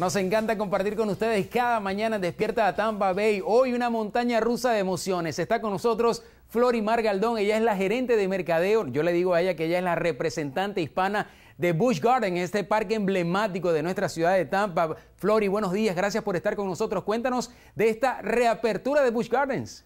Nos encanta compartir con ustedes cada mañana en Despierta a Tampa Bay. Hoy una montaña rusa de emociones. Está con nosotros Mar Galdón. Ella es la gerente de mercadeo. Yo le digo a ella que ella es la representante hispana de Bush Garden, este parque emblemático de nuestra ciudad de Tampa. Flori, buenos días. Gracias por estar con nosotros. Cuéntanos de esta reapertura de Bush Gardens.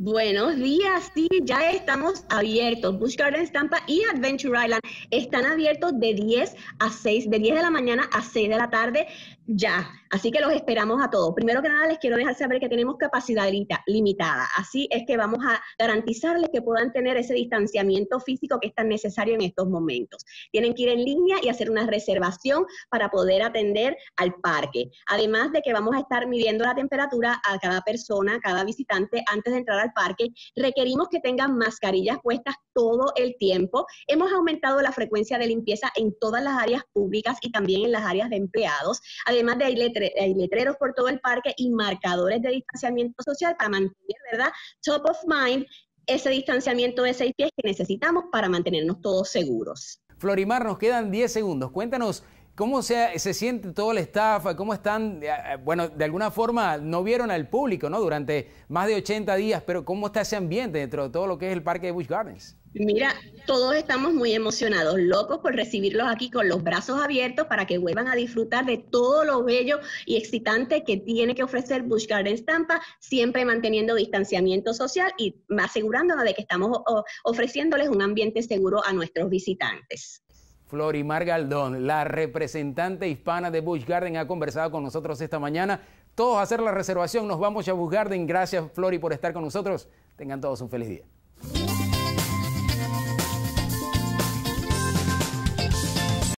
Buenos días, sí, ya estamos abiertos. Busch Gardens Estampa y Adventure Island están abiertos de 10 a 6, de 10 de la mañana a 6 de la tarde ya. Así que los esperamos a todos. Primero que nada, les quiero dejar saber que tenemos capacidad limitada. Así es que vamos a garantizarles que puedan tener ese distanciamiento físico que es tan necesario en estos momentos. Tienen que ir en línea y hacer una reservación para poder atender al parque. Además de que vamos a estar midiendo la temperatura a cada persona, cada visitante, antes de entrar al parque, requerimos que tengan mascarillas puestas todo el tiempo. Hemos aumentado la frecuencia de limpieza en todas las áreas públicas y también en las áreas de empleados, además de hay, letreros por todo el parque y marcadores de distanciamiento social para mantener, ¿verdad? Top of mind ese distanciamiento de seis pies que necesitamos para mantenernos todos seguros. Florimar, nos quedan 10 segundos. Cuéntanos ¿Cómo se, siente todo el staff? ¿Cómo están? Eh, eh, bueno, de alguna forma no vieron al público, ¿no? Durante más de 80 días, pero ¿cómo está ese ambiente dentro de todo lo que es el parque de Busch Gardens? Mira, todos estamos muy emocionados, locos por recibirlos aquí con los brazos abiertos para que vuelvan a disfrutar de todo lo bello y excitante que tiene que ofrecer Bush Gardens Tampa, siempre manteniendo distanciamiento social y asegurándonos de que estamos ofreciéndoles un ambiente seguro a nuestros visitantes. Florimar Galdón, la representante hispana de Bush Garden, ha conversado con nosotros esta mañana. Todos a hacer la reservación, nos vamos a Bush Garden. Gracias, Flori, por estar con nosotros. Tengan todos un feliz día.